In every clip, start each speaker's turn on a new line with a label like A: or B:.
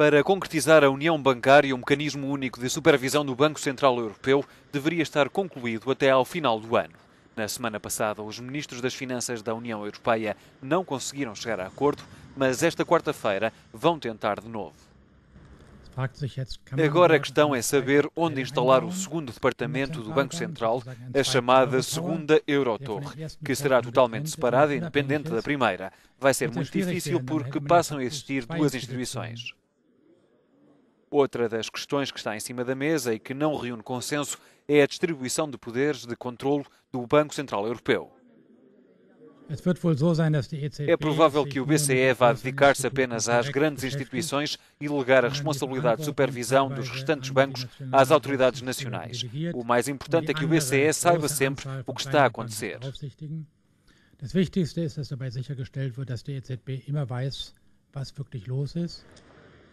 A: Para concretizar a União Bancária, o mecanismo único de supervisão do Banco Central Europeu deveria estar concluído até ao final do ano. Na semana passada, os ministros das Finanças da União Europeia não conseguiram chegar a acordo, mas esta quarta-feira vão tentar de novo. Agora a questão é saber onde instalar o segundo departamento do Banco Central, a chamada segunda Eurotorre, que será totalmente separada e independente da primeira. Vai ser muito difícil porque passam a existir duas instituições. Outra das questões que está em cima da mesa e que não reúne consenso é a distribuição de poderes de controlo do Banco Central Europeu. É, é provável que o BCE vá dedicar-se apenas às grandes instituições e legar a responsabilidade de supervisão dos restantes bancos às autoridades nacionais. O mais importante é que o BCE saiba sempre o que está a acontecer. Das Wichtigste ist, dass dabei sichergestellt wird, dass die EZB immer weiß, was wirklich los ist.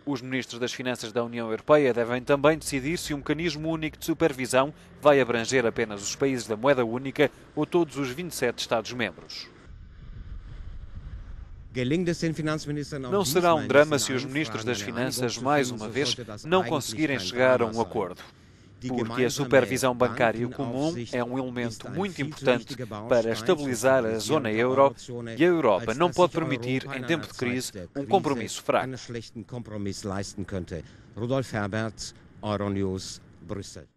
A: Os ministros das Finanças da União Europeia devem também decidir se o um mecanismo único de supervisão vai abranger apenas os países da moeda única ou todos os 27 Estados-membros. Não será um drama se os ministros das Finanças, mais uma vez, não conseguirem chegar a um acordo porque a supervisão bancária comum é um elemento muito importante para estabilizar a zona euro e a Europa não pode permitir, em tempo de crise, um compromisso fraco. Rudolf Herbert, Euronews, Brüssel.